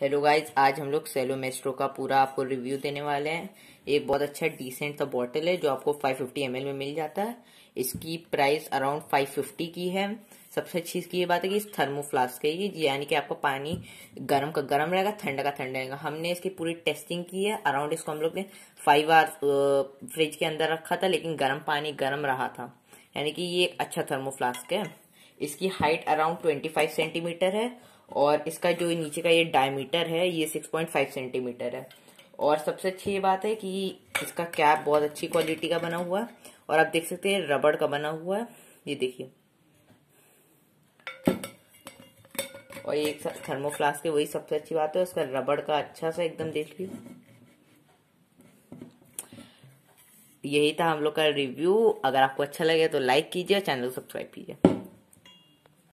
hello guys आज हम लोग सेलो मेस्ट्रो का पूरा आपको रिव्यू देने वाले हैं एक बहुत अच्छा डिसेंट सा बॉटल है जो आपको 550 ml में मिल जाता है इसकी प्राइस अराउंड 550 की है सबसे अच्छी इसकी ये बात है कि इस थर्मो फ्लास्क है ये यानी कि आपका पानी गर्म का गर्म रहेगा ठंडा का ठंडा रहेगा हमने इसकी पूरी टेस्टिंग की है अराउंड इसको हम लोग ने फाइव आर फ्रिज के अंदर रखा था लेकिन गर्म पानी गर्म रहा था यानी कि ये एक अच्छा थर्मो फ्लास्क है इसकी हाइट अराउंड ट्वेंटी सेंटीमीटर है और इसका जो नीचे का ये डायमीटर है ये 6.5 सेंटीमीटर है और सबसे अच्छी ये बात है कि इसका कैप बहुत अच्छी क्वालिटी का बना हुआ है और आप देख सकते हैं रबड़ का बना हुआ है ये देखिए और ये थर्मो फ्लास्क है वही सबसे अच्छी बात है उसका रबड़ का अच्छा सा एकदम देख लीजिए यही था हम लोग का रिव्यू अगर आपको अच्छा लगे तो लाइक कीजिए चैनल को सब्सक्राइब कीजिए